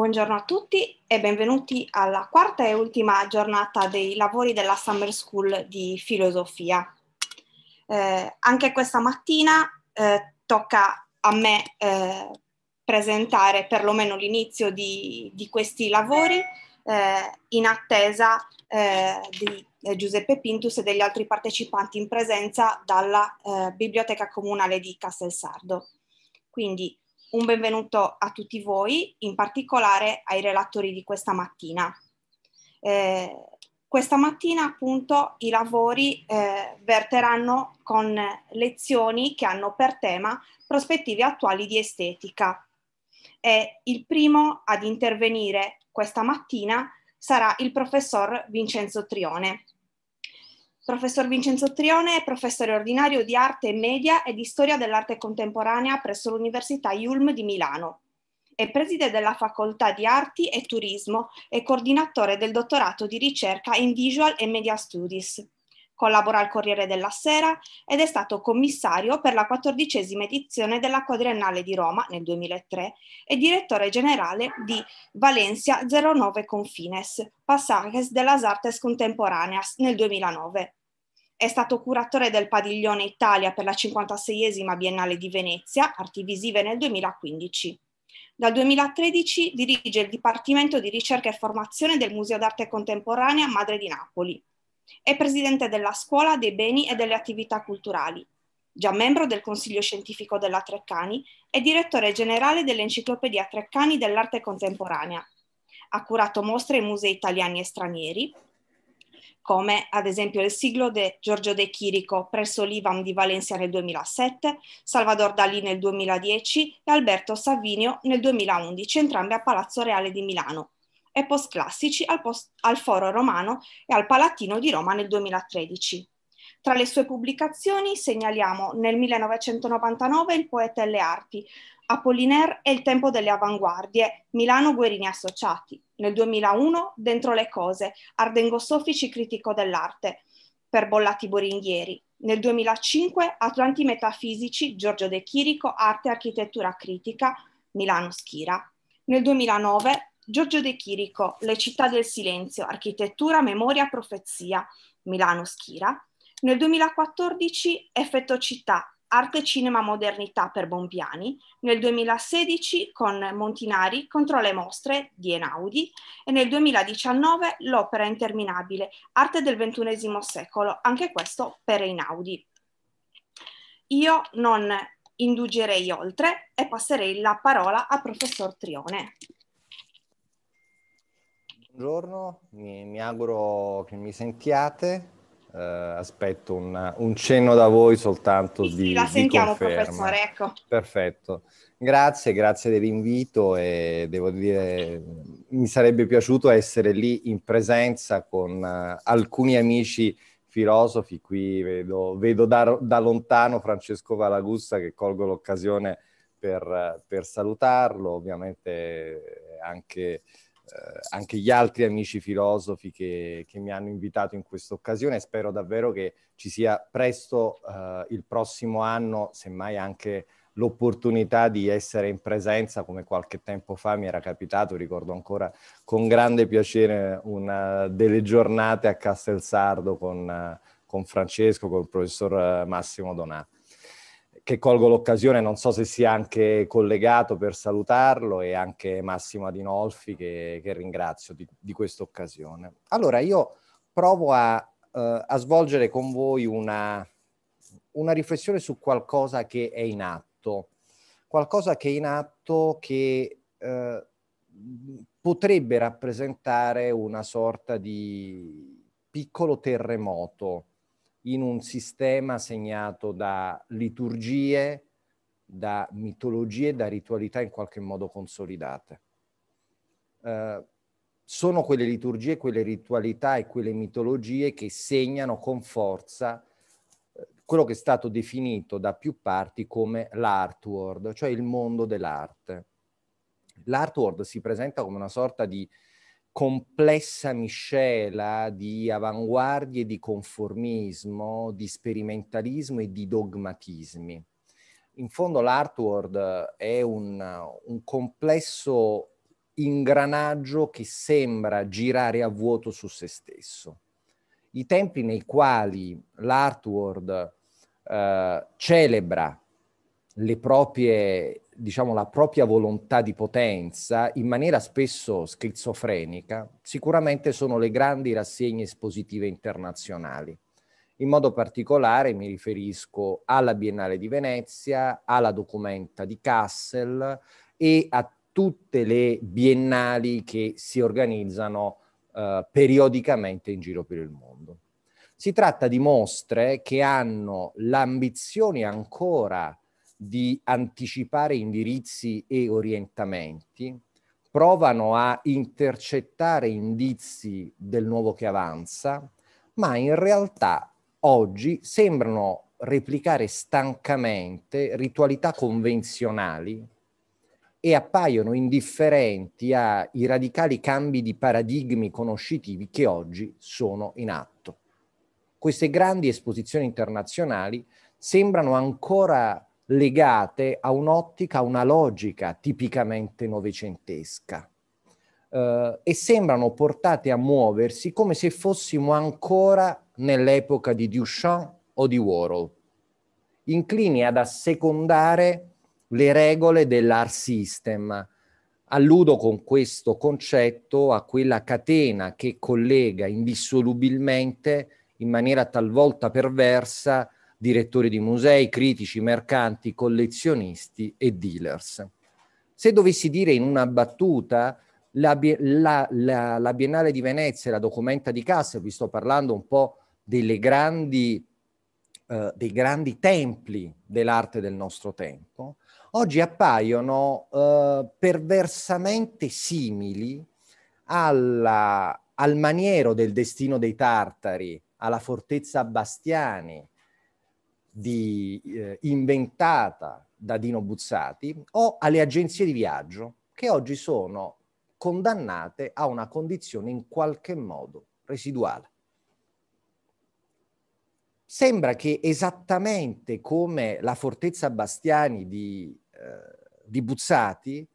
Buongiorno a tutti e benvenuti alla quarta e ultima giornata dei lavori della Summer School di filosofia. Eh, anche questa mattina eh, tocca a me eh, presentare perlomeno l'inizio di, di questi lavori eh, in attesa eh, di eh, Giuseppe Pintus e degli altri partecipanti in presenza dalla Biblioteca Comunale di Castelsardo. Quindi un benvenuto a tutti voi, in particolare ai relatori di questa mattina. Eh, questa mattina appunto i lavori eh, verteranno con lezioni che hanno per tema prospettive attuali di estetica. E il primo ad intervenire questa mattina sarà il professor Vincenzo Trione professor Vincenzo Trione è professore ordinario di arte e media e di storia dell'arte contemporanea presso l'Università Yulm di Milano. È preside della facoltà di arti e turismo e coordinatore del dottorato di ricerca in visual e media studies. Collabora al Corriere della Sera ed è stato commissario per la quattordicesima edizione della Quadriennale di Roma nel 2003 e direttore generale di Valencia 09 Confines, Passages de las Artes Contemporaneas nel 2009. È stato curatore del Padiglione Italia per la 56esima Biennale di Venezia, Arti Visive nel 2015. Dal 2013 dirige il Dipartimento di Ricerca e Formazione del Museo d'Arte Contemporanea Madre di Napoli. È presidente della Scuola dei Beni e delle Attività Culturali. Già membro del Consiglio Scientifico della Treccani, è direttore generale dell'Enciclopedia Treccani dell'Arte Contemporanea. Ha curato mostre in musei italiani e stranieri, come ad esempio il siglo di Giorgio De Chirico presso l'Ivam di Valencia nel 2007, Salvador Dalí nel 2010 e Alberto Savinio nel 2011, entrambi a Palazzo Reale di Milano, e postclassici al, post- al Foro Romano e al Palatino di Roma nel 2013. Tra le sue pubblicazioni segnaliamo nel 1999 Il poeta e le arti, Apollinaire e il tempo delle avanguardie, Milano Guerini Associati. Nel 2001, Dentro le cose, Ardengo Soffici critico dell'arte, per Bollati Boringhieri. Nel 2005, Atlanti Metafisici, Giorgio De Chirico, Arte e Architettura Critica, Milano Schira. Nel 2009, Giorgio De Chirico, Le città del silenzio, Architettura, Memoria, Profezia, Milano Schira. Nel 2014, Effetto Città, Arte, Cinema, Modernità per Bompiani, nel 2016 con Montinari contro le mostre di Enaudi e nel 2019 L'opera interminabile, Arte del XXI secolo, anche questo per Einaudi. Io non indugerei oltre e passerei la parola al professor Trione. Buongiorno, mi, mi auguro che mi sentiate eh, aspetto un, un, cenno da voi soltanto sì, di La sentiamo, di professore, ecco. Perfetto. Grazie, grazie dell'invito e devo dire mi sarebbe piaciuto essere lì in presenza con uh, alcuni amici filosofi. Qui vedo, vedo da, da, lontano Francesco Valagussa che colgo l'occasione per, per salutarlo, ovviamente eh, anche eh, anche gli altri amici filosofi che, che mi hanno invitato in questa occasione. Spero davvero che ci sia presto eh, il prossimo anno, semmai anche l'opportunità di essere in presenza come qualche tempo fa mi era capitato, ricordo ancora con grande piacere una delle giornate a Castelsardo con, eh, con Francesco, con il professor eh, Massimo Donato che colgo l'occasione, non so se sia anche collegato per salutarlo e anche Massimo Adinolfi che, che ringrazio di, di questa occasione. Allora io provo a, eh, a svolgere con voi una, una riflessione su qualcosa che è in atto, qualcosa che è in atto che eh, potrebbe rappresentare una sorta di piccolo terremoto in un sistema segnato da liturgie, da mitologie, da ritualità in qualche modo consolidate. Eh, sono quelle liturgie, quelle ritualità e quelle mitologie che segnano con forza eh, quello che è stato definito da più parti come l'art world, cioè il mondo dell'arte. L'art world si presenta come una sorta di complessa miscela di avanguardie, di conformismo, di sperimentalismo e di dogmatismi. In fondo l'artworld è un, un complesso ingranaggio che sembra girare a vuoto su se stesso. I tempi nei quali l'artworld eh, celebra le proprie diciamo, la propria volontà di potenza in maniera spesso schizofrenica, sicuramente sono le grandi rassegne espositive internazionali. In modo particolare mi riferisco alla Biennale di Venezia, alla Documenta di Kassel e a tutte le biennali che si organizzano eh, periodicamente in giro per il mondo. Si tratta di mostre che hanno l'ambizione ancora di anticipare indirizzi e orientamenti, provano a intercettare indizi del nuovo che avanza, ma in realtà oggi sembrano replicare stancamente ritualità convenzionali e appaiono indifferenti ai radicali cambi di paradigmi conoscitivi che oggi sono in atto. Queste grandi esposizioni internazionali sembrano ancora legate a un'ottica, a una logica tipicamente novecentesca. Uh, e sembrano portate a muoversi come se fossimo ancora nell'epoca di Duchamp o di Warhol, inclini ad assecondare le regole dell'art system. Alludo con questo concetto a quella catena che collega indissolubilmente, in maniera talvolta perversa, direttori di musei, critici, mercanti, collezionisti e dealers. Se dovessi dire in una battuta, la, la, la, la Biennale di Venezia, la documenta di Kassel, vi sto parlando un po' delle grandi, eh, dei grandi templi dell'arte del nostro tempo, oggi appaiono eh, perversamente simili alla, al maniero del destino dei tartari, alla fortezza Bastiani, di, eh, inventata da Dino Buzzati o alle agenzie di viaggio che oggi sono condannate a una condizione in qualche modo residuale. Sembra che esattamente come la fortezza Bastiani di, eh, di Buzzati,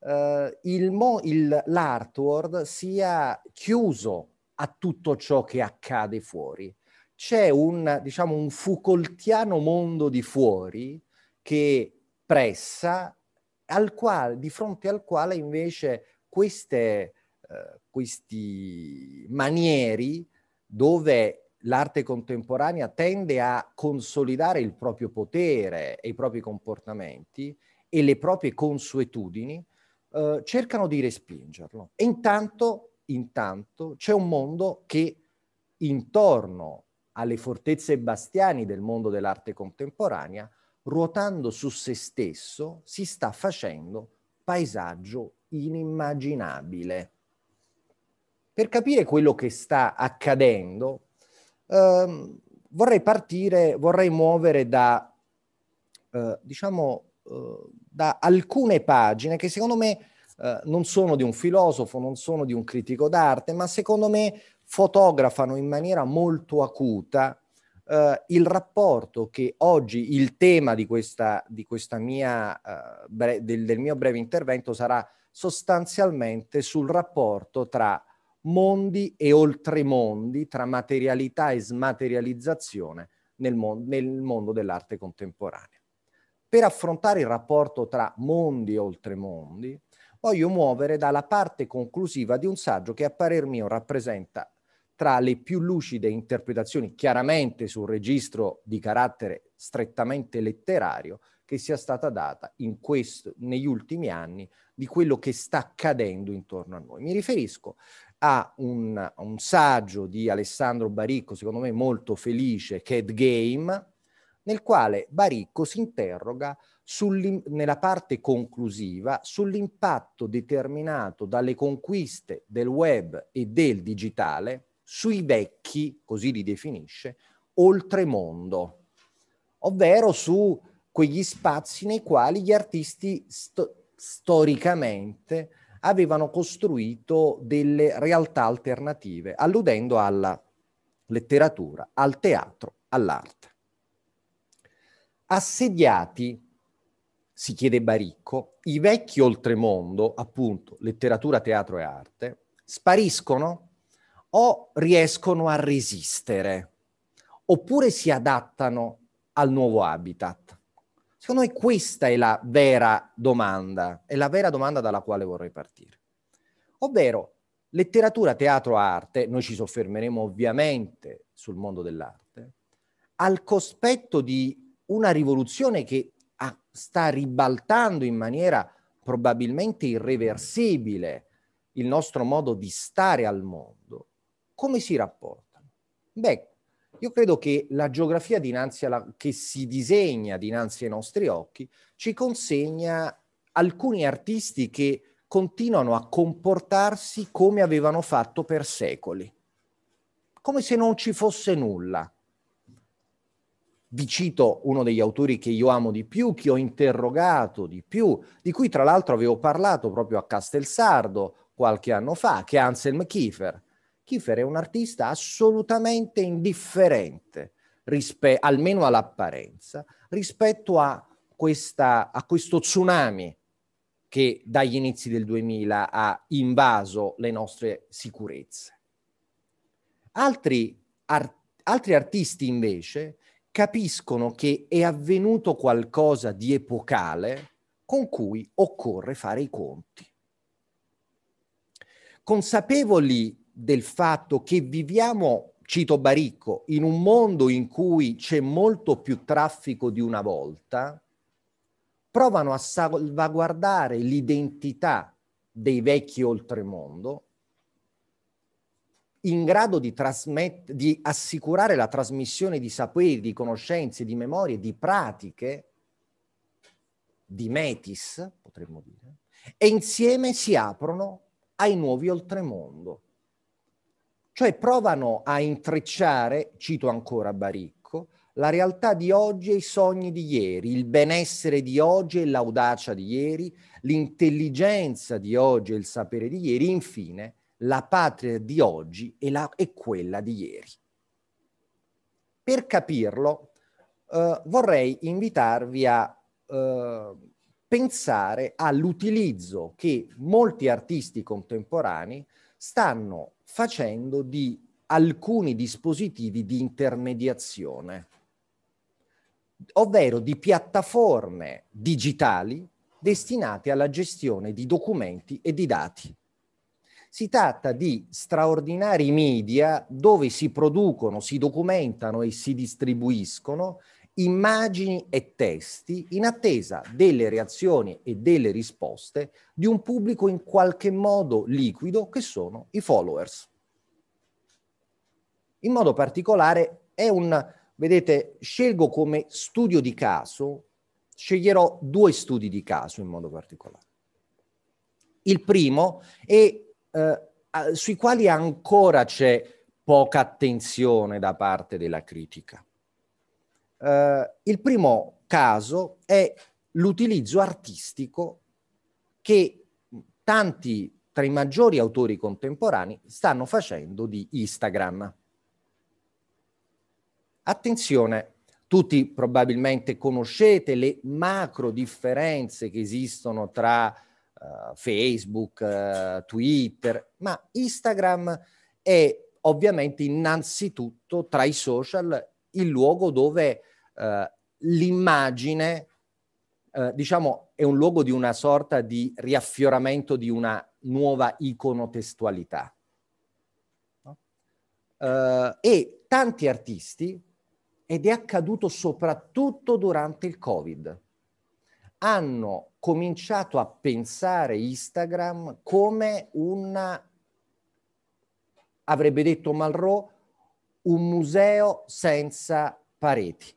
eh, il mo, il, l'Artworld sia chiuso a tutto ciò che accade fuori c'è un, diciamo, un Foucaultiano mondo di fuori che pressa, quale, di fronte al quale invece queste, eh, questi manieri dove l'arte contemporanea tende a consolidare il proprio potere e i propri comportamenti e le proprie consuetudini, eh, cercano di respingerlo. E intanto, intanto c'è un mondo che intorno alle fortezze bastiani del mondo dell'arte contemporanea, ruotando su se stesso, si sta facendo paesaggio inimmaginabile. Per capire quello che sta accadendo, ehm, vorrei partire, vorrei muovere da, eh, diciamo, eh, da alcune pagine che secondo me eh, non sono di un filosofo, non sono di un critico d'arte, ma secondo me fotografano in maniera molto acuta Uh, il rapporto che oggi il tema di questa, di questa mia, uh, bre- del, del, mio breve intervento sarà sostanzialmente sul rapporto tra mondi e oltremondi, tra materialità e smaterializzazione nel, mon- nel mondo dell'arte contemporanea. Per affrontare il rapporto tra mondi e oltremondi, voglio muovere dalla parte conclusiva di un saggio che a parer mio rappresenta tra le più lucide interpretazioni, chiaramente sul registro di carattere strettamente letterario, che sia stata data questo, negli ultimi anni di quello che sta accadendo intorno a noi. Mi riferisco a un, a un saggio di Alessandro Baricco, secondo me molto felice, Cat Game, nel quale Baricco si interroga nella parte conclusiva sull'impatto determinato dalle conquiste del web e del digitale sui vecchi, così li definisce, oltremondo, ovvero su quegli spazi nei quali gli artisti sto- storicamente avevano costruito delle realtà alternative, alludendo alla letteratura, al teatro, all'arte. Assediati, si chiede Baricco, i vecchi oltremondo, appunto letteratura, teatro e arte, spariscono o riescono a resistere, oppure si adattano al nuovo habitat. Secondo me questa è la vera domanda, è la vera domanda dalla quale vorrei partire. Ovvero, letteratura, teatro, arte, noi ci soffermeremo ovviamente sul mondo dell'arte, al cospetto di una rivoluzione che ha, sta ribaltando in maniera probabilmente irreversibile il nostro modo di stare al mondo, come si rapportano? Beh, io credo che la geografia alla, che si disegna dinanzi ai nostri occhi ci consegna alcuni artisti che continuano a comportarsi come avevano fatto per secoli, come se non ci fosse nulla. Vi cito uno degli autori che io amo di più, che ho interrogato di più, di cui tra l'altro avevo parlato proprio a Castelsardo qualche anno fa, che è Anselm Kiefer Kiefer è un artista assolutamente indifferente, rispe- almeno all'apparenza, rispetto a, questa, a questo tsunami che dagli inizi del 2000 ha invaso le nostre sicurezze. Altri, ar- altri artisti invece capiscono che è avvenuto qualcosa di epocale con cui occorre fare i conti. Consapevoli del fatto che viviamo, cito Baricco, in un mondo in cui c'è molto più traffico di una volta, provano a salvaguardare l'identità dei vecchi oltremondo, in grado di, trasmet- di assicurare la trasmissione di saperi, di conoscenze, di memorie, di pratiche, di metis, potremmo dire, e insieme si aprono ai nuovi oltremondo. Cioè provano a intrecciare, cito ancora Baricco, la realtà di oggi e i sogni di ieri, il benessere di oggi e l'audacia di ieri, l'intelligenza di oggi e il sapere di ieri, infine la patria di oggi e, la, e quella di ieri. Per capirlo eh, vorrei invitarvi a eh, pensare all'utilizzo che molti artisti contemporanei stanno facendo di alcuni dispositivi di intermediazione, ovvero di piattaforme digitali destinate alla gestione di documenti e di dati. Si tratta di straordinari media dove si producono, si documentano e si distribuiscono immagini e testi in attesa delle reazioni e delle risposte di un pubblico in qualche modo liquido che sono i followers. In modo particolare è un, vedete, scelgo come studio di caso, sceglierò due studi di caso in modo particolare. Il primo è eh, sui quali ancora c'è poca attenzione da parte della critica eh, il primo caso è l'utilizzo artistico che tanti tra i maggiori autori contemporanei stanno facendo di Instagram. Attenzione, tutti probabilmente conoscete le macro differenze che esistono tra uh, Facebook, uh, Twitter, ma Instagram è ovviamente innanzitutto tra i social il luogo dove eh, l'immagine, eh, diciamo, è un luogo di una sorta di riaffioramento di una nuova iconotestualità. No? Eh, e tanti artisti, ed è accaduto soprattutto durante il Covid, hanno cominciato a pensare Instagram come una, avrebbe detto Malraux, un museo senza pareti.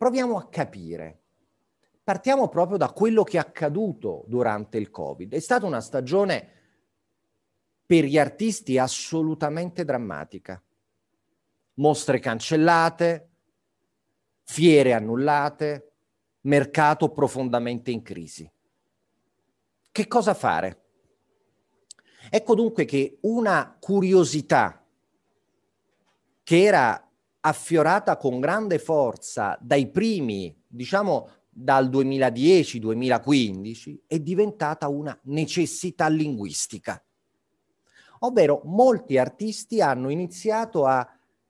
Proviamo a capire. Partiamo proprio da quello che è accaduto durante il Covid. È stata una stagione per gli artisti assolutamente drammatica. Mostre cancellate, fiere annullate, mercato profondamente in crisi. Che cosa fare? Ecco dunque che una curiosità che era affiorata con grande forza dai primi, diciamo dal 2010-2015, è diventata una necessità linguistica. Ovvero molti artisti hanno iniziato a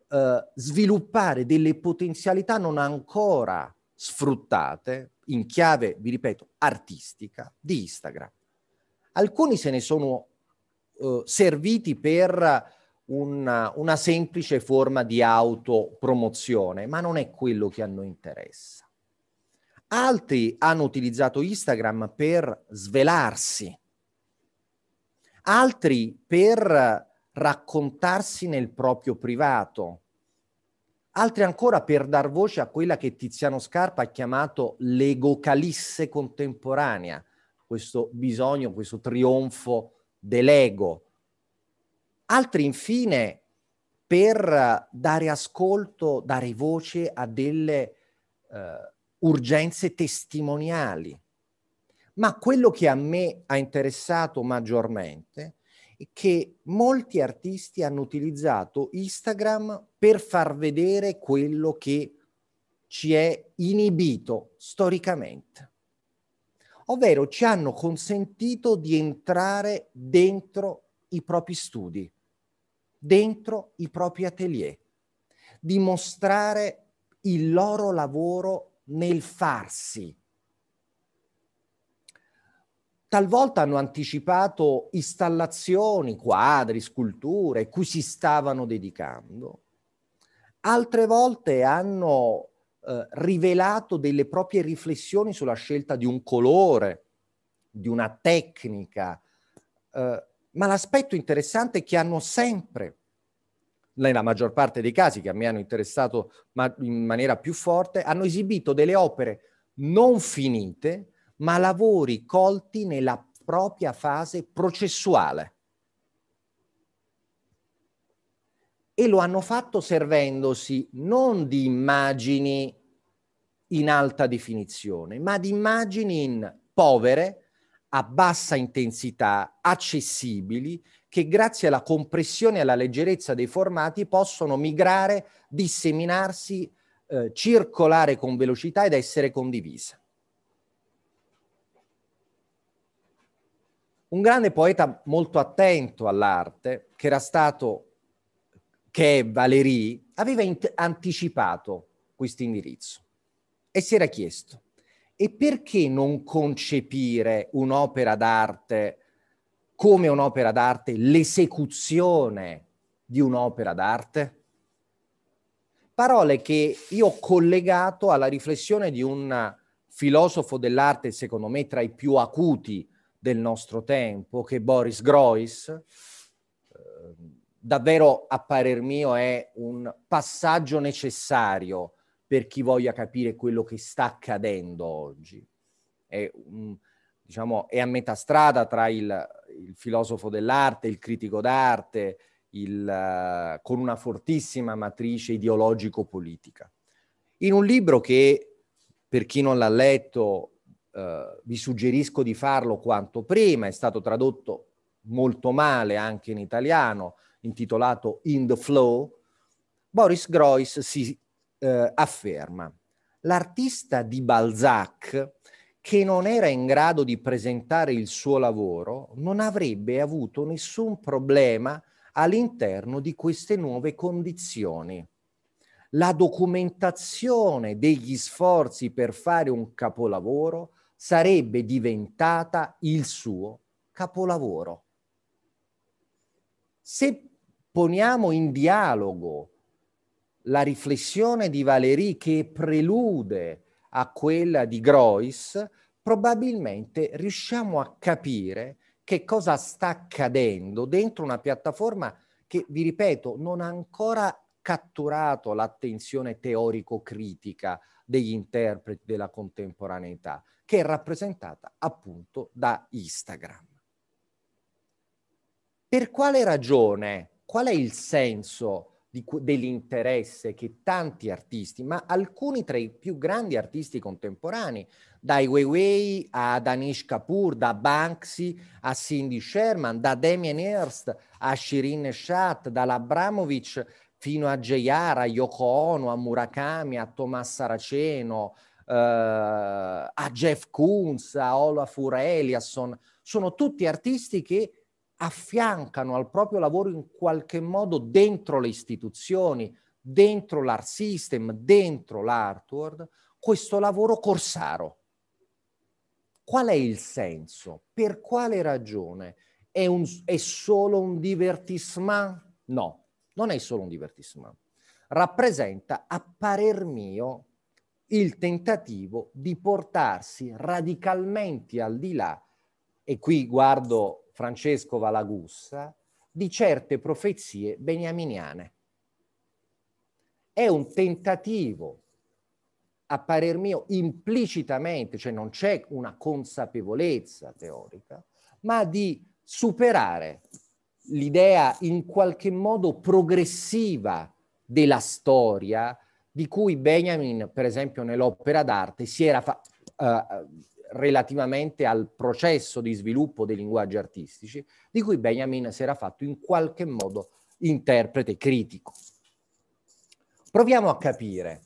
eh, sviluppare delle potenzialità non ancora sfruttate, in chiave, vi ripeto, artistica, di Instagram. Alcuni se ne sono eh, serviti per una, una semplice forma di autopromozione, ma non è quello che a noi interessa. Altri hanno utilizzato Instagram per svelarsi, altri per raccontarsi nel proprio privato, altri ancora per dar voce a quella che Tiziano Scarpa ha chiamato l'egocalisse contemporanea, questo bisogno, questo trionfo dell'ego, altri infine per dare ascolto, dare voce a delle eh, urgenze testimoniali. Ma quello che a me ha interessato maggiormente è che molti artisti hanno utilizzato Instagram per far vedere quello che ci è inibito storicamente. Ovvero ci hanno consentito di entrare dentro i propri studi dentro i propri atelier, di mostrare il loro lavoro nel farsi. Talvolta hanno anticipato installazioni, quadri, sculture cui si stavano dedicando. Altre volte hanno eh, rivelato delle proprie riflessioni sulla scelta di un colore, di una tecnica, eh, ma l'aspetto interessante è che hanno sempre, nella maggior parte dei casi che a me hanno interessato ma in maniera più forte, hanno esibito delle opere non finite, ma lavori colti nella propria fase processuale. E lo hanno fatto servendosi non di immagini in alta definizione, ma di immagini in povere, a bassa intensità, accessibili, che grazie alla compressione e alla leggerezza dei formati possono migrare, disseminarsi, eh, circolare con velocità ed essere condivise. Un grande poeta molto attento all'arte, che era stato, che è Valéry, aveva anticipato questo indirizzo e si era chiesto e perché non concepire un'opera d'arte come un'opera d'arte, l'esecuzione di un'opera d'arte? Parole che io ho collegato alla riflessione di un filosofo dell'arte, secondo me tra i più acuti del nostro tempo, che è Boris Groys, ehm, davvero a parer mio è un passaggio necessario per chi voglia capire quello che sta accadendo oggi. È, un, diciamo, è a metà strada tra il, il, filosofo dell'arte, il critico d'arte, il, uh, con una fortissima matrice ideologico-politica. In un libro che, per chi non l'ha letto, uh, vi suggerisco di farlo quanto prima, è stato tradotto molto male anche in italiano, intitolato In the Flow, Boris Groys si eh, afferma l'artista di Balzac che non era in grado di presentare il suo lavoro non avrebbe avuto nessun problema all'interno di queste nuove condizioni. La documentazione degli sforzi per fare un capolavoro sarebbe diventata il suo capolavoro. Se poniamo in dialogo la riflessione di Valéry che prelude a quella di Grois, probabilmente riusciamo a capire che cosa sta accadendo dentro una piattaforma che, vi ripeto, non ha ancora catturato l'attenzione teorico-critica degli interpreti della contemporaneità, che è rappresentata appunto da Instagram. Per quale ragione, qual è il senso di, dell'interesse che tanti artisti, ma alcuni tra i più grandi artisti contemporanei, dai Weiwei a Danish Kapoor, da Banksy a Cindy Sherman, da Damien Hirst a Shirin Shat, dall'Abramovic fino a J.R., a Yoko Ono, a Murakami, a Thomas Saraceno, eh, a Jeff Koons, a Olafur Eliasson, Sono tutti artisti che affiancano al proprio lavoro in qualche modo dentro le istituzioni, dentro l'art system, dentro l'art world, questo lavoro corsaro. Qual è il senso? Per quale ragione? È, un, è solo un divertissement? No, non è solo un divertissement. Rappresenta, a parer mio, il tentativo di portarsi radicalmente al di là, e qui guardo Francesco Valagussa, di certe profezie beniaminiane. È un tentativo, a parer mio, implicitamente, cioè non c'è una consapevolezza teorica, ma di superare l'idea in qualche modo progressiva della storia di cui Benjamin, per esempio, nell'opera d'arte si era fa- uh, relativamente al processo di sviluppo dei linguaggi artistici, di cui Benjamin si era fatto in qualche modo interprete critico. Proviamo a capire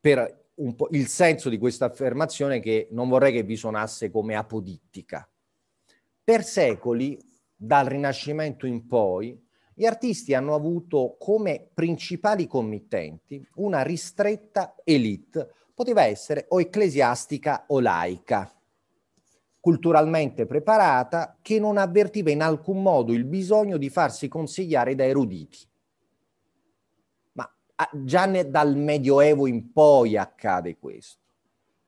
per un po' il senso di questa affermazione che non vorrei che vi suonasse come apodittica. Per secoli, dal Rinascimento in poi, gli artisti hanno avuto come principali committenti una ristretta elite poteva essere o ecclesiastica o laica, culturalmente preparata, che non avvertiva in alcun modo il bisogno di farsi consigliare da eruditi. Ma ah, già dal Medioevo in poi accade questo.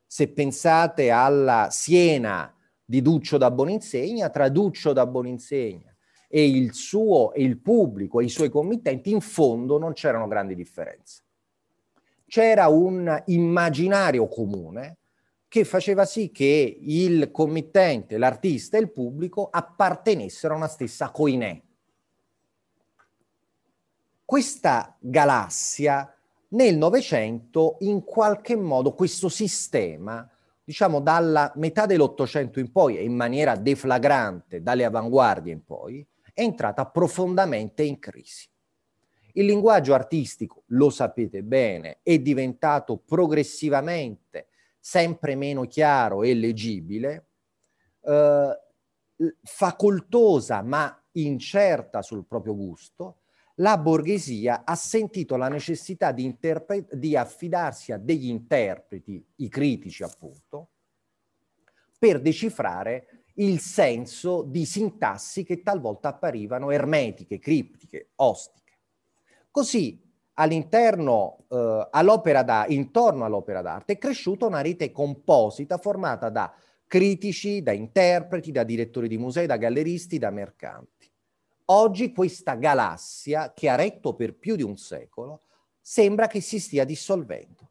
Se pensate alla Siena di Duccio da Boninsegna, tra Duccio da Boninsegna e il suo e il pubblico e i suoi committenti, in fondo non c'erano grandi differenze c'era un immaginario comune che faceva sì che il committente, l'artista e il pubblico appartenessero a una stessa coinè. Questa galassia nel Novecento in qualche modo questo sistema, diciamo dalla metà dell'Ottocento in poi e in maniera deflagrante dalle avanguardie in poi, è entrata profondamente in crisi. Il linguaggio artistico, lo sapete bene, è diventato progressivamente sempre meno chiaro e leggibile, eh, facoltosa ma incerta sul proprio gusto, la borghesia ha sentito la necessità di, interpre- di affidarsi a degli interpreti, i critici appunto, per decifrare il senso di sintassi che talvolta apparivano ermetiche, criptiche, ostiche. Così all'interno, eh, all'opera da, intorno all'opera d'arte è cresciuta una rete composita formata da critici, da interpreti, da direttori di musei, da galleristi, da mercanti. Oggi questa galassia, che ha retto per più di un secolo, sembra che si stia dissolvendo.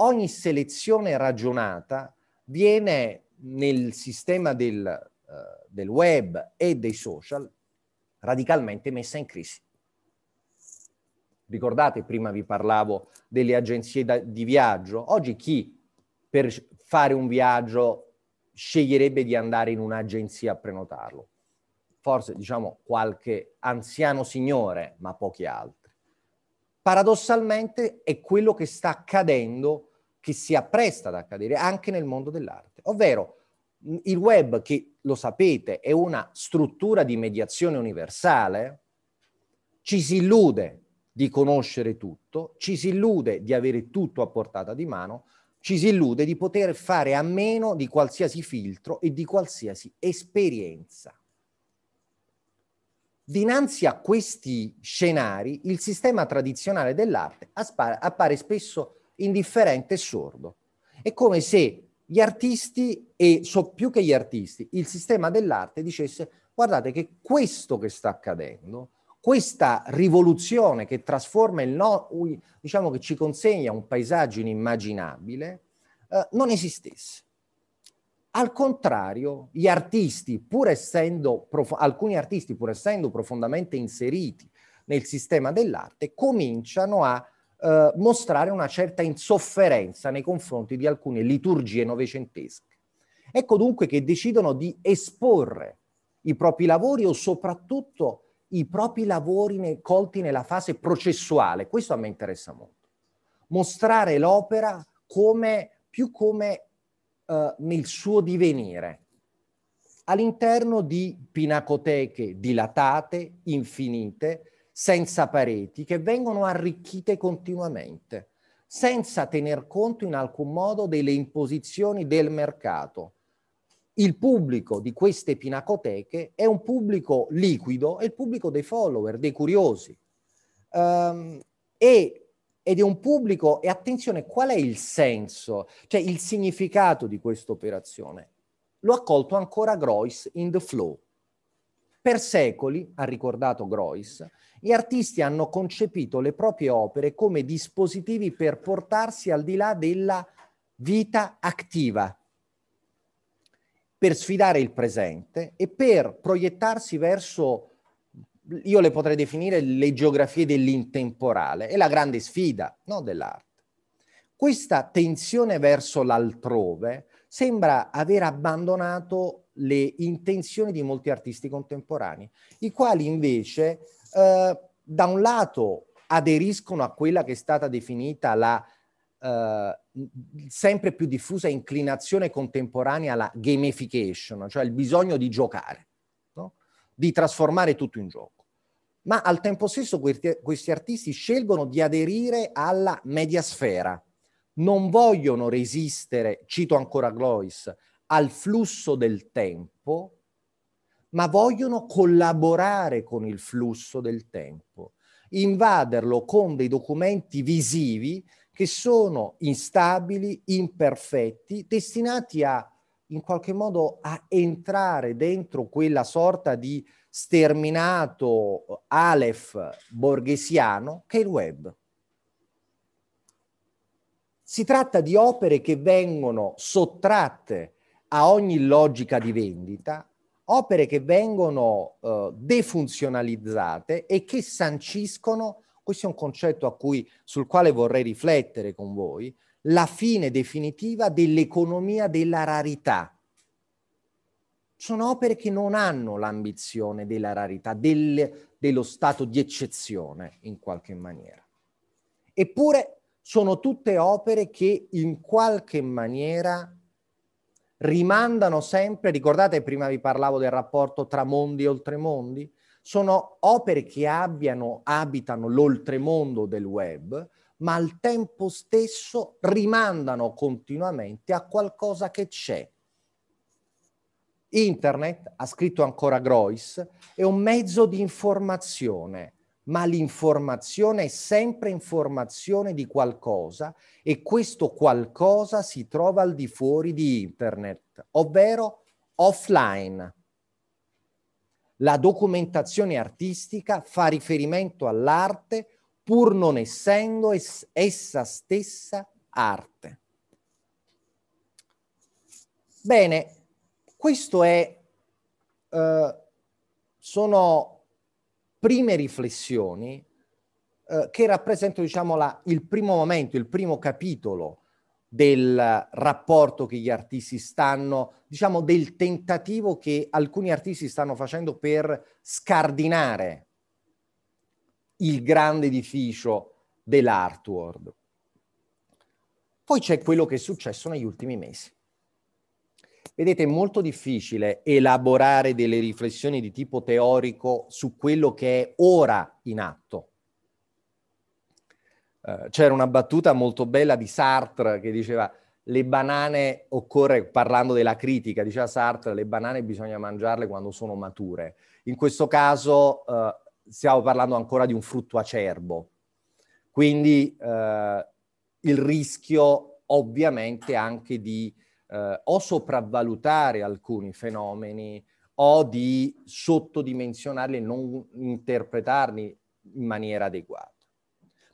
Ogni selezione ragionata viene nel sistema del, eh, del web e dei social radicalmente messa in crisi. Ricordate, prima vi parlavo delle agenzie da, di viaggio. Oggi chi per fare un viaggio sceglierebbe di andare in un'agenzia a prenotarlo? Forse, diciamo, qualche anziano signore, ma pochi altri. Paradossalmente è quello che sta accadendo, che si appresta ad accadere anche nel mondo dell'arte, ovvero il web, che lo sapete, è una struttura di mediazione universale, ci si illude di conoscere tutto, ci si illude di avere tutto a portata di mano, ci si illude di poter fare a meno di qualsiasi filtro e di qualsiasi esperienza. Dinanzi a questi scenari, il sistema tradizionale dell'arte appare spesso indifferente e sordo. È come se gli artisti, e so più che gli artisti, il sistema dell'arte dicesse guardate che questo che sta accadendo questa rivoluzione che trasforma il no, diciamo che ci consegna un paesaggio inimmaginabile, eh, non esistesse. Al contrario, gli artisti, pur essendo, prof- alcuni artisti, pur essendo profondamente inseriti nel sistema dell'arte, cominciano a eh, mostrare una certa insofferenza nei confronti di alcune liturgie novecentesche. Ecco dunque che decidono di esporre i propri lavori o soprattutto i propri lavori ne, colti nella fase processuale. Questo a me interessa molto. Mostrare l'opera come, più come eh, nel suo divenire, all'interno di pinacoteche dilatate, infinite, senza pareti, che vengono arricchite continuamente, senza tener conto in alcun modo delle imposizioni del mercato il pubblico di queste pinacoteche è un pubblico liquido, è il pubblico dei follower, dei curiosi. Um, e, ed è un pubblico, e attenzione, qual è il senso, cioè il significato di questa operazione? Lo accolto ancora Groys in The Flow. Per secoli, ha ricordato Groys, gli artisti hanno concepito le proprie opere come dispositivi per portarsi al di là della vita attiva, per sfidare il presente e per proiettarsi verso, io le potrei definire le geografie dell'intemporale, è la grande sfida no, dell'arte. Questa tensione verso l'altrove sembra aver abbandonato le intenzioni di molti artisti contemporanei, i quali invece eh, da un lato aderiscono a quella che è stata definita la eh, sempre più diffusa inclinazione contemporanea alla gamification, cioè il bisogno di giocare, no? di trasformare tutto in gioco. Ma al tempo stesso questi artisti scelgono di aderire alla mediasfera, non vogliono resistere, cito ancora Glois, al flusso del tempo, ma vogliono collaborare con il flusso del tempo, invaderlo con dei documenti visivi che sono instabili, imperfetti, destinati a in qualche modo a entrare dentro quella sorta di sterminato Aleph borghesiano che è il web. Si tratta di opere che vengono sottratte a ogni logica di vendita, opere che vengono eh, defunzionalizzate e che sanciscono questo è un concetto cui, sul quale vorrei riflettere con voi, la fine definitiva dell'economia della rarità. Sono opere che non hanno l'ambizione della rarità, del, dello stato di eccezione in qualche maniera. Eppure sono tutte opere che in qualche maniera rimandano sempre, ricordate prima vi parlavo del rapporto tra mondi e oltremondi, sono opere che abbiano, abitano l'oltremondo del web, ma al tempo stesso rimandano continuamente a qualcosa che c'è. Internet, ha scritto ancora Grois, è un mezzo di informazione, ma l'informazione è sempre informazione di qualcosa e questo qualcosa si trova al di fuori di Internet, ovvero offline. La documentazione artistica fa riferimento all'arte pur non essendo es- essa stessa arte. Bene, questo è, eh, sono prime riflessioni eh, che rappresentano diciamo, la, il primo momento, il primo capitolo del rapporto che gli artisti stanno, diciamo del tentativo che alcuni artisti stanno facendo per scardinare il grande edificio dell'artworld. Poi c'è quello che è successo negli ultimi mesi. Vedete, è molto difficile elaborare delle riflessioni di tipo teorico su quello che è ora in atto. Eh, c'era una battuta molto bella di Sartre che diceva le banane occorre, parlando della critica, diceva Sartre, le banane bisogna mangiarle quando sono mature. In questo caso eh, stiamo parlando ancora di un frutto acerbo, quindi eh, il rischio ovviamente anche di eh, o sopravvalutare alcuni fenomeni o di sottodimensionarli e non interpretarli in maniera adeguata.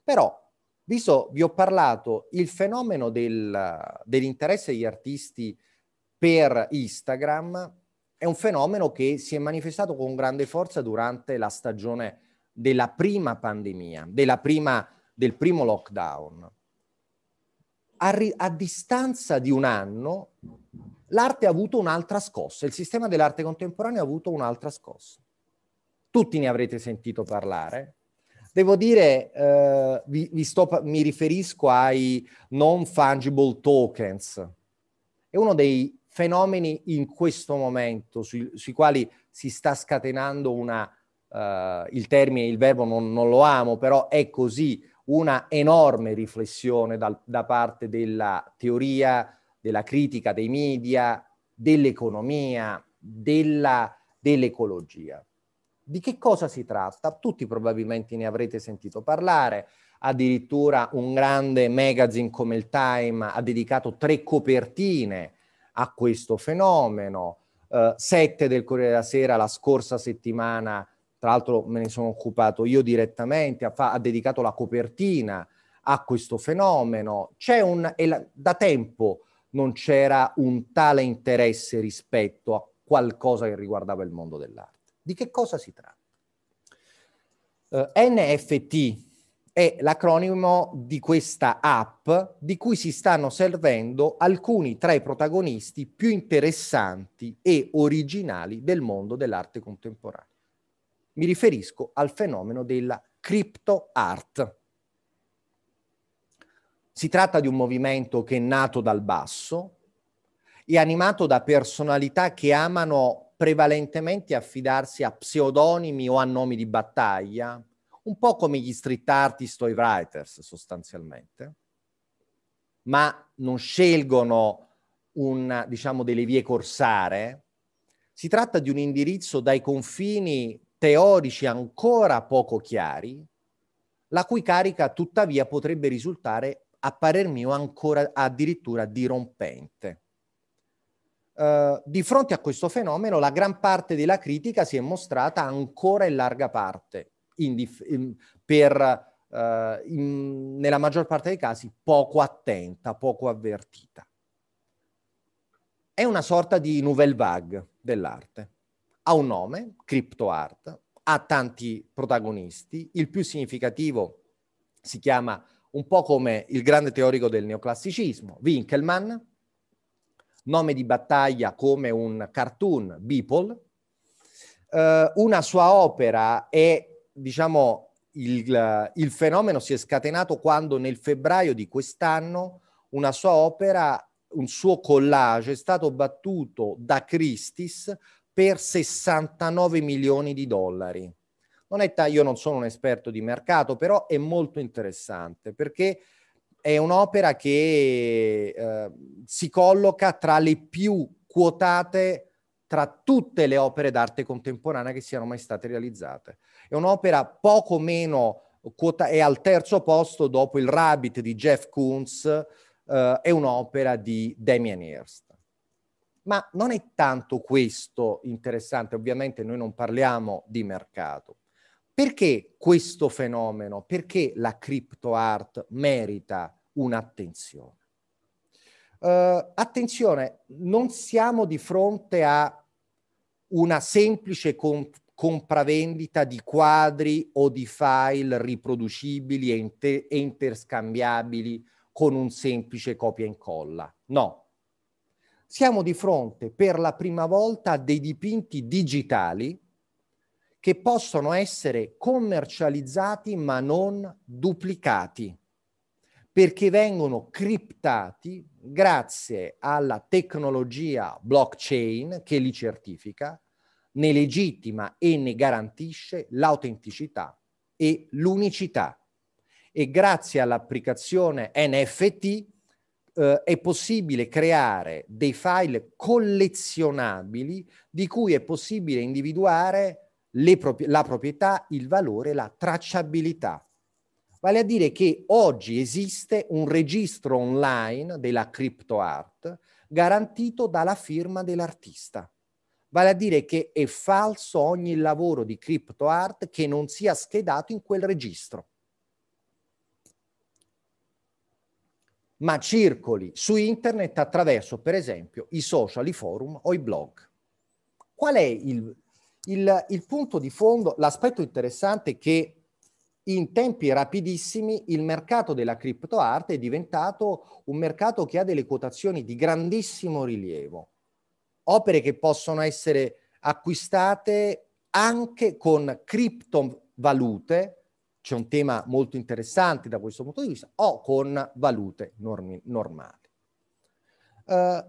Però vi, vi ho parlato del fenomeno del, dell'interesse degli artisti per Instagram, è un fenomeno che si è manifestato con grande forza durante la stagione della prima pandemia, della prima, del primo lockdown. A, ri, a, distanza di un anno, l'arte ha avuto un'altra scossa, il sistema dell'arte contemporanea ha avuto un'altra scossa. Tutti ne avrete sentito parlare, Devo dire, eh, vi, vi sto, mi riferisco ai non fungible tokens. È uno dei fenomeni in questo momento sui, sui quali si sta scatenando una, eh, il termine, il verbo non, non, lo amo, però è così, una enorme riflessione da, da parte della teoria, della critica dei media, dell'economia, della, dell'ecologia. Di che cosa si tratta? Tutti probabilmente ne avrete sentito parlare, addirittura un grande magazine come il Time ha dedicato tre copertine a questo fenomeno, eh, sette del Corriere della Sera la scorsa settimana, tra l'altro me ne sono occupato io direttamente, ha, fa- ha dedicato la copertina a questo fenomeno. C'è un, la, da tempo non c'era un tale interesse rispetto a qualcosa che riguardava il mondo dell'arte. Di che cosa si tratta? Uh, eh, NFT è l'acronimo di questa app di cui si stanno servendo alcuni tra i protagonisti più interessanti e originali del mondo dell'arte contemporanea. Mi riferisco al fenomeno della crypto art. Si tratta di un movimento che è nato dal basso, e animato da personalità che amano prevalentemente affidarsi a pseudonimi o a nomi di battaglia, un po' come gli street artist o i writers sostanzialmente, ma non scelgono un, diciamo, delle vie corsare. Si tratta di un indirizzo dai confini teorici ancora poco chiari, la cui carica tuttavia potrebbe risultare, a parer mio, ancora addirittura dirompente. Eh, di fronte a questo fenomeno la gran parte della critica si è mostrata ancora in larga parte, in dif- in, per, uh, in, nella maggior parte dei casi, poco attenta, poco avvertita. È una sorta di nouvelle vague dell'arte. Ha un nome, Art, ha tanti protagonisti, il più significativo si chiama un po' come il grande teorico del neoclassicismo, Winkelmann, nome di battaglia come un cartoon, Beeple. Eh, una sua opera è, diciamo, il, il fenomeno si è scatenato quando nel febbraio di quest'anno una sua opera, un suo collage è stato battuto da Christie's per 69 milioni di dollari. Non è ta- io non sono un esperto di mercato, però è molto interessante perché è un'opera che eh, si colloca tra le più quotate tra tutte le opere d'arte contemporanea che siano mai state realizzate. È un'opera poco meno quota- è al terzo posto dopo il Rabbit di Jeff Koons, eh, è un'opera di Damien Hirst. Ma non è tanto questo interessante, ovviamente noi non parliamo di mercato, perché questo fenomeno, perché la crypto art merita un'attenzione? Uh, attenzione, non siamo di fronte a una semplice comp- compravendita di quadri o di file riproducibili e, inter- e interscambiabili con un semplice copia e incolla. No. Siamo di fronte per la prima volta a dei dipinti digitali che possono essere commercializzati ma non duplicati perché vengono criptati grazie alla tecnologia blockchain che li certifica, ne legittima e ne garantisce l'autenticità e l'unicità. E grazie all'applicazione NFT eh, è possibile creare dei file collezionabili di cui è possibile individuare prop- la proprietà, il valore, la tracciabilità. Vale a dire che oggi esiste un registro online della crypto art garantito dalla firma dell'artista. Vale a dire che è falso ogni lavoro di crypto art che non sia schedato in quel registro. ma circoli su internet attraverso, per esempio, i social, i forum o i blog. Qual è il, il, il punto di fondo, l'aspetto interessante è che in tempi rapidissimi il mercato della criptoarte è diventato un mercato che ha delle quotazioni di grandissimo rilievo, opere che possono essere acquistate anche con criptovalute, c'è un tema molto interessante da questo punto di vista, o con valute normi, normali. Uh,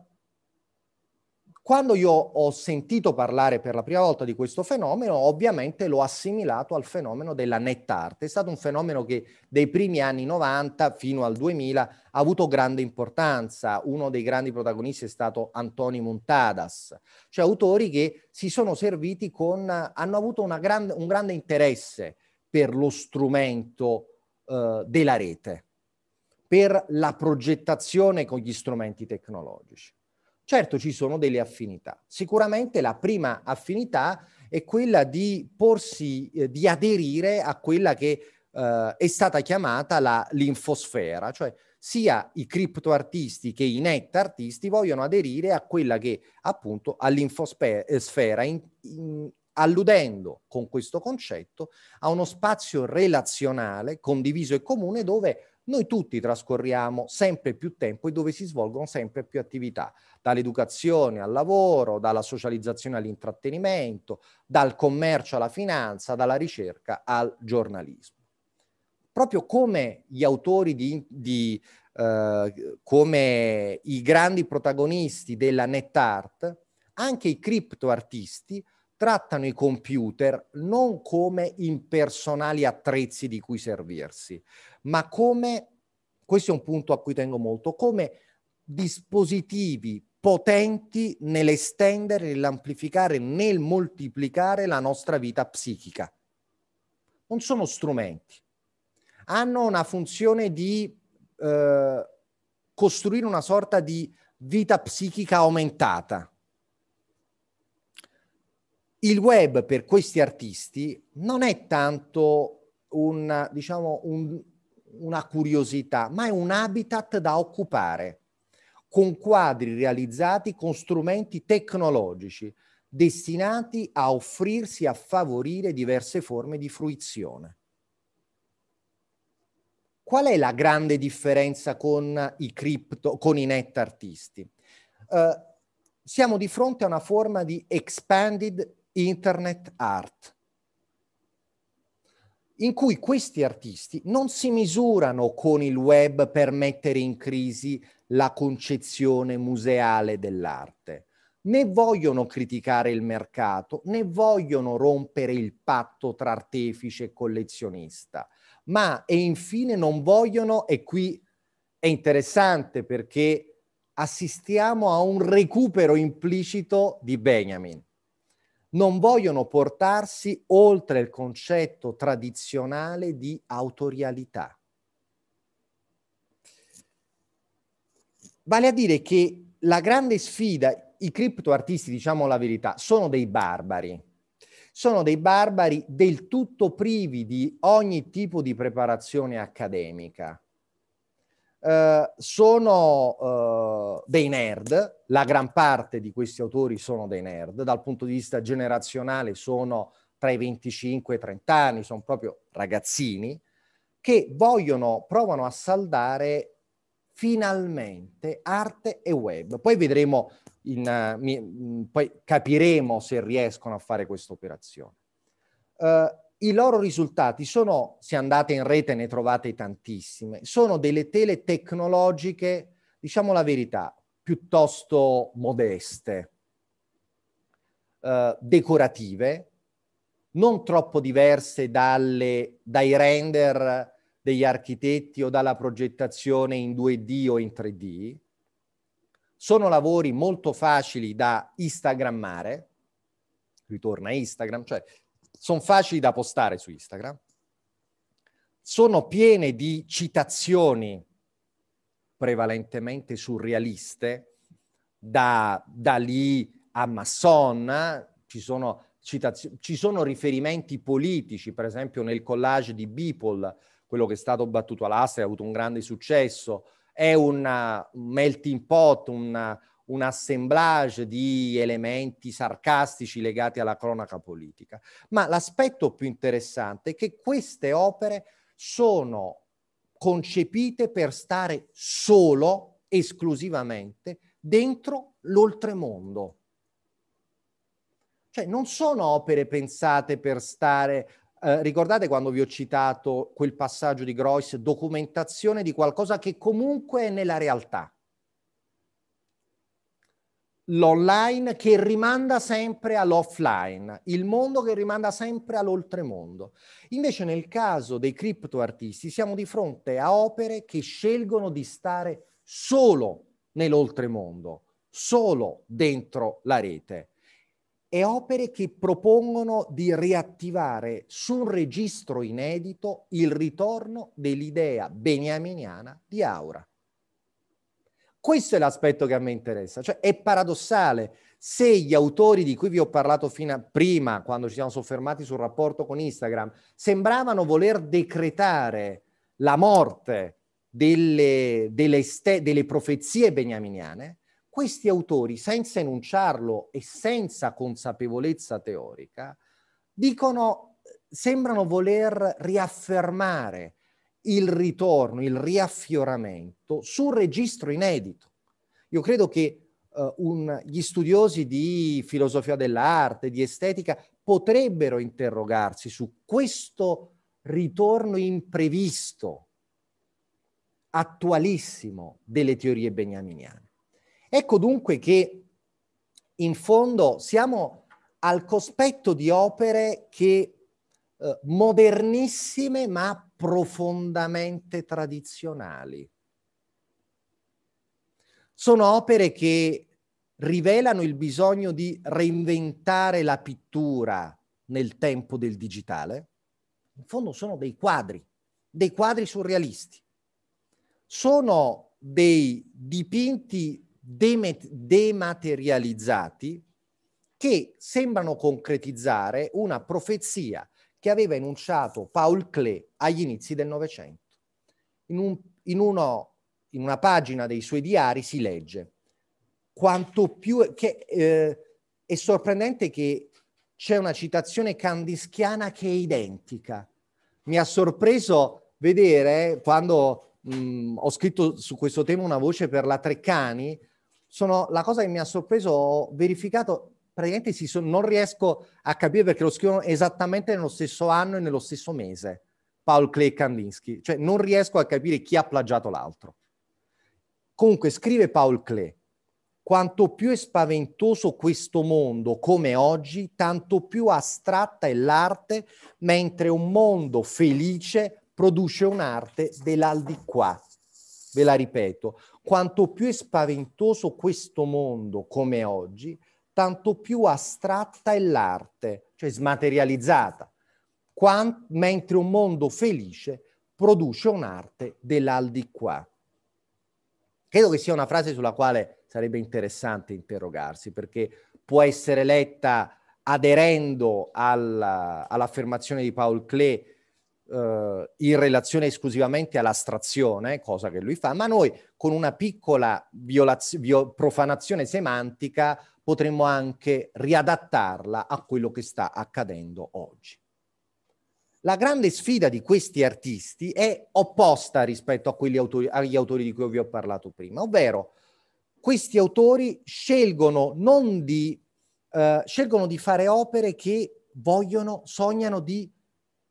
quando io ho sentito parlare per la prima volta di questo fenomeno, ovviamente l'ho assimilato al fenomeno della net art. È stato un fenomeno che dai primi anni 90 fino al 2000 ha avuto grande importanza. Uno dei grandi protagonisti è stato Antoni Montadas, cioè autori che si sono serviti con, hanno avuto grande, un grande interesse per lo strumento eh, della rete, per la progettazione con gli strumenti tecnologici. Certo ci sono delle affinità. Sicuramente la prima affinità è quella di porsi, eh, di aderire a quella che eh, è stata chiamata la linfosfera, cioè sia i criptoartisti che i net artisti vogliono aderire a quella che appunto all'infosfera, in, in, alludendo con questo concetto a uno spazio relazionale condiviso e comune dove noi tutti trascorriamo sempre più tempo e dove si svolgono sempre più attività, dall'educazione al lavoro, dalla socializzazione all'intrattenimento, dal commercio alla finanza, dalla ricerca al giornalismo. Proprio come gli autori di, di eh, come i grandi protagonisti della net art, anche i artisti trattano i computer non come impersonali attrezzi di cui servirsi, ma come, questo è un punto a cui tengo molto, come dispositivi potenti nell'estendere, nell'amplificare, nel moltiplicare la nostra vita psichica. Non sono strumenti, hanno una funzione di eh, costruire una sorta di vita psichica aumentata il web per questi artisti non è tanto un, diciamo, un, una curiosità, ma è un habitat da occupare con quadri realizzati con strumenti tecnologici destinati a offrirsi a favorire diverse forme di fruizione. Qual è la grande differenza con i cripto, con i net artisti? Uh, siamo di fronte a una forma di expanded Internet Art, in cui questi artisti non si misurano con il web per mettere in crisi la concezione museale dell'arte, né vogliono criticare il mercato, né vogliono rompere il patto tra artefice e collezionista, ma e infine non vogliono, e qui è interessante perché assistiamo a un recupero implicito di Benjamin non vogliono portarsi oltre il concetto tradizionale di autorialità. Vale a dire che la grande sfida, i criptoartisti, diciamo la verità, sono dei barbari. Sono dei barbari del tutto privi di ogni tipo di preparazione accademica. Eh, sono eh, dei nerd, la gran parte di questi autori sono dei nerd, dal punto di vista generazionale sono tra i 25 e i 30 anni, sono proprio ragazzini che vogliono, provano a saldare finalmente arte e web. Poi vedremo, in, uh, mi, poi capiremo se riescono a fare questa operazione. Uh, i loro risultati sono, se andate in rete ne trovate tantissime, sono delle tele tecnologiche, diciamo la verità, piuttosto modeste, eh, decorative, non troppo diverse dalle, dai render degli architetti o dalla progettazione in 2D o in 3D. Sono lavori molto facili da instagrammare, ritorna Instagram, cioè sono facili da postare su Instagram, sono piene di citazioni prevalentemente surrealiste, da, da lì a Masson, ci sono, citazio- ci sono riferimenti politici, per esempio nel collage di Beeple, quello che è stato battuto all'asta e ha avuto un grande successo, è un melting pot, una, un assemblage di elementi sarcastici legati alla cronaca politica, ma l'aspetto più interessante è che queste opere sono concepite per stare solo, esclusivamente, dentro l'oltremondo. Cioè non sono opere pensate per stare... Eh, ricordate quando vi ho citato quel passaggio di Grois, documentazione di qualcosa che comunque è nella realtà l'online che rimanda sempre all'offline, il mondo che rimanda sempre all'oltremondo. Invece nel caso dei criptoartisti siamo di fronte a opere che scelgono di stare solo nell'oltremondo, solo dentro la rete. E opere che propongono di riattivare su un registro inedito il ritorno dell'idea beniaminiana di Aura. Questo è l'aspetto che a me interessa, cioè è paradossale se gli autori di cui vi ho parlato a, prima, quando ci siamo soffermati sul rapporto con Instagram, sembravano voler decretare la morte delle, delle, ste, delle profezie beniaminiane, questi autori, senza enunciarlo e senza consapevolezza teorica, dicono, eh, sembrano voler riaffermare il ritorno, il riaffioramento su un registro inedito. Io credo che uh, un, gli studiosi di filosofia dell'arte, di estetica, potrebbero interrogarsi su questo ritorno imprevisto, attualissimo delle teorie beniaminiane. Ecco dunque che in fondo siamo al cospetto di opere che eh, modernissime ma profondamente tradizionali. Sono opere che rivelano il bisogno di reinventare la pittura nel tempo del digitale. In fondo sono dei quadri, dei quadri surrealisti. Sono dei dipinti demet- dematerializzati che sembrano concretizzare una profezia che aveva enunciato Paul Klee agli inizi del Novecento. In, un, in, uno, in una pagina dei suoi diari si legge quanto più che, eh, è sorprendente che c'è una citazione candischiana che è identica. Mi ha sorpreso vedere quando mh, mm, ho scritto su questo tema una voce per la Treccani, sono, la cosa che mi ha sorpreso, ho verificato praticamente si sono, non riesco a capire perché lo scrivono esattamente nello stesso anno e nello stesso mese, Paul Clay e Kandinsky, cioè non riesco a capire chi ha plagiato l'altro. Comunque scrive Paul Clay, quanto più è spaventoso questo mondo come oggi, tanto più astratta è l'arte, mentre un mondo felice produce un'arte dell'aldi Ve la ripeto, quanto più è spaventoso questo mondo come oggi, tanto più astratta è l'arte, cioè smaterializzata, quant- mentre un mondo felice produce un'arte dell'aldicquà. Credo che sia una frase sulla quale sarebbe interessante interrogarsi, perché può essere letta aderendo alla, all'affermazione di Paul Klee eh, in relazione esclusivamente all'astrazione, cosa che lui fa, ma noi con una piccola violaz- viol- profanazione semantica potremmo anche riadattarla a quello che sta accadendo oggi. La grande sfida di questi artisti è opposta rispetto autori, agli autori di cui vi ho parlato prima, ovvero questi autori scelgono di, eh, scelgono di fare opere che vogliono, sognano di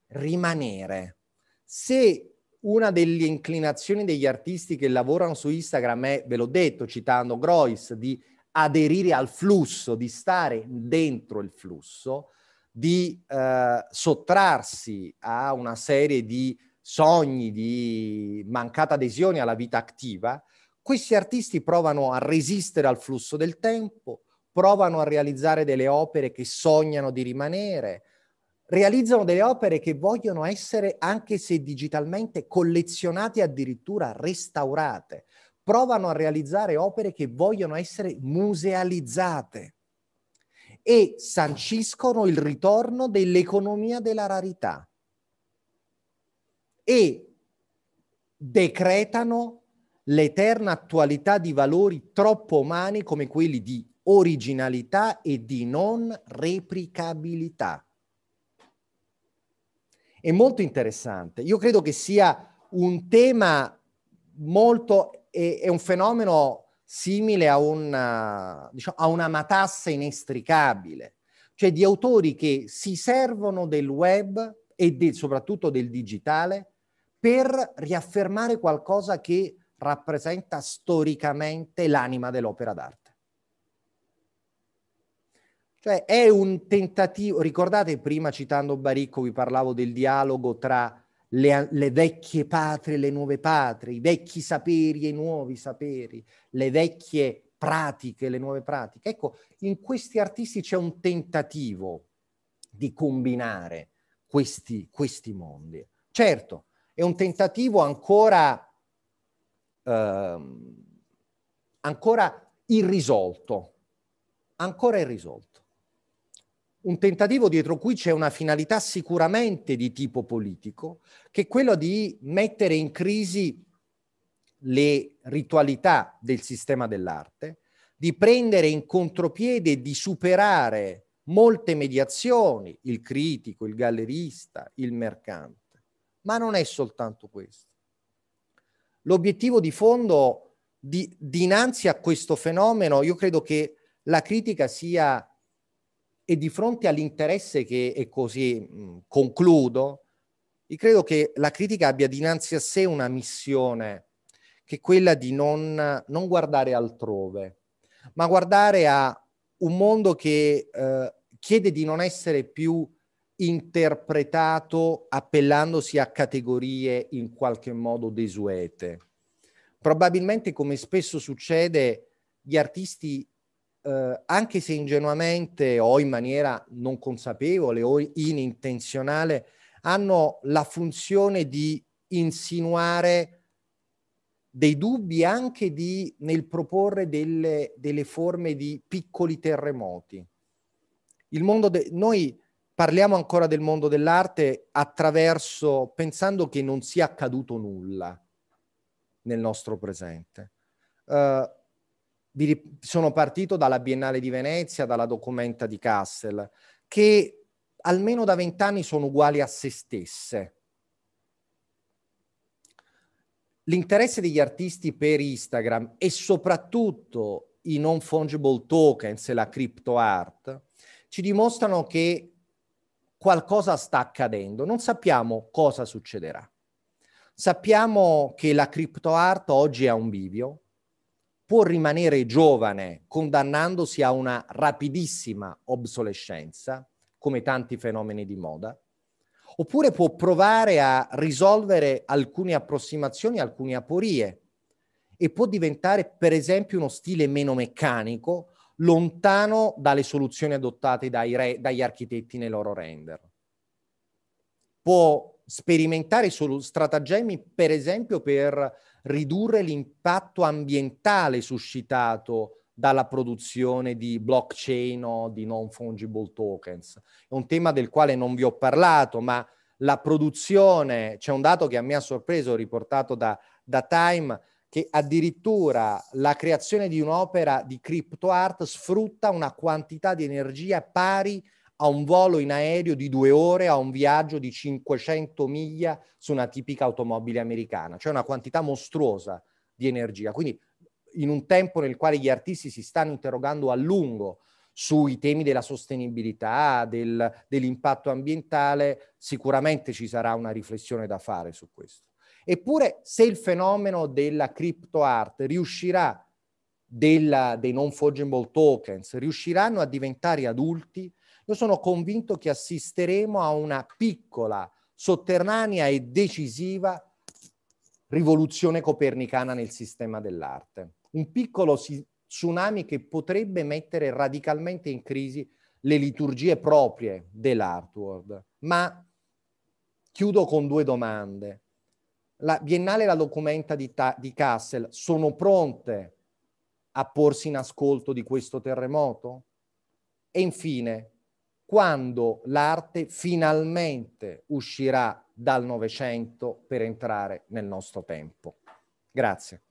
rimanere. Se una delle inclinazioni degli artisti che lavorano su Instagram è, ve l'ho detto citando Grois, di aderire al flusso, di stare dentro il flusso, di eh, sottrarsi a una serie di sogni, di mancata adesione alla vita attiva, questi artisti provano a resistere al flusso del tempo, provano a realizzare delle opere che sognano di rimanere, realizzano delle opere che vogliono essere, anche se digitalmente, collezionate addirittura restaurate provano a realizzare opere che vogliono essere musealizzate e sanciscono il ritorno dell'economia della rarità e decretano l'eterna attualità di valori troppo umani come quelli di originalità e di non replicabilità. È molto interessante. Io credo che sia un tema molto è, è un fenomeno simile a una, diciamo, a una matassa inestricabile, cioè di autori che si servono del web e del, soprattutto del digitale per riaffermare qualcosa che rappresenta storicamente l'anima dell'opera d'arte. Cioè è un tentativo, ricordate prima citando Baricco vi parlavo del dialogo tra le, le, vecchie patrie, le nuove patrie, i vecchi saperi e i nuovi saperi, le vecchie pratiche, le nuove pratiche. Ecco, in questi artisti c'è un tentativo di combinare questi, questi mondi. Certo, è un tentativo ancora, eh, ancora irrisolto, ancora irrisolto un tentativo dietro cui c'è una finalità sicuramente di tipo politico, che è quello di mettere in crisi le ritualità del sistema dell'arte, di prendere in contropiede, di superare molte mediazioni, il critico, il gallerista, il mercante. Ma non è soltanto questo. L'obiettivo di fondo di, dinanzi a questo fenomeno, io credo che la critica sia e di fronte all'interesse che, e così mh, concludo, io credo che la critica abbia dinanzi a sé una missione, che è quella di non, non guardare altrove, ma guardare a un mondo che eh, chiede di non essere più interpretato appellandosi a categorie in qualche modo desuete. Probabilmente, come spesso succede, gli artisti eh, anche se ingenuamente o in maniera non consapevole o inintenzionale, hanno la funzione di insinuare dei dubbi anche di, nel proporre delle, delle, forme di piccoli terremoti. De, noi parliamo ancora del mondo dell'arte attraverso, pensando che non sia accaduto nulla nel nostro presente. Uh, sono partito dalla Biennale di Venezia, dalla documenta di Kassel, che almeno da vent'anni sono uguali a se stesse. L'interesse degli artisti per Instagram e soprattutto i non fungible tokens e la crypto art ci dimostrano che qualcosa sta accadendo, non sappiamo cosa succederà. Sappiamo che la crypto art oggi è un bivio, può rimanere giovane condannandosi a una rapidissima obsolescenza, come tanti fenomeni di moda, oppure può provare a risolvere alcune approssimazioni, alcune aporie e può diventare per esempio uno stile meno meccanico, lontano dalle soluzioni adottate dai re, dagli architetti nei loro render. Può sperimentare solo stratagemmi, per esempio, per ridurre l'impatto ambientale suscitato dalla produzione di blockchain o di non fungible tokens. È un tema del quale non vi ho parlato, ma la produzione, c'è un dato che a me ha sorpreso, riportato da, da Time, che addirittura la creazione di un'opera di crypto art sfrutta una quantità di energia pari a un volo in aereo di due ore, a un viaggio di 500 miglia su una tipica automobile americana, cioè una quantità mostruosa di energia. Quindi in un tempo nel quale gli artisti si stanno interrogando a lungo sui temi della sostenibilità, del, dell'impatto ambientale, sicuramente ci sarà una riflessione da fare su questo. Eppure se il fenomeno della crypto art riuscirà, della, dei non fungible tokens, riusciranno a diventare adulti, io sono convinto che assisteremo a una piccola, sotterranea e decisiva rivoluzione copernicana nel sistema dell'arte. Un piccolo tsunami che potrebbe mettere radicalmente in crisi le liturgie proprie dell'artworld. Ma chiudo con due domande. La Biennale e la documenta di, Ta- di Kassel sono pronte a porsi in ascolto di questo terremoto? E infine, quando l'arte finalmente uscirà dal Novecento per entrare nel nostro tempo. Grazie.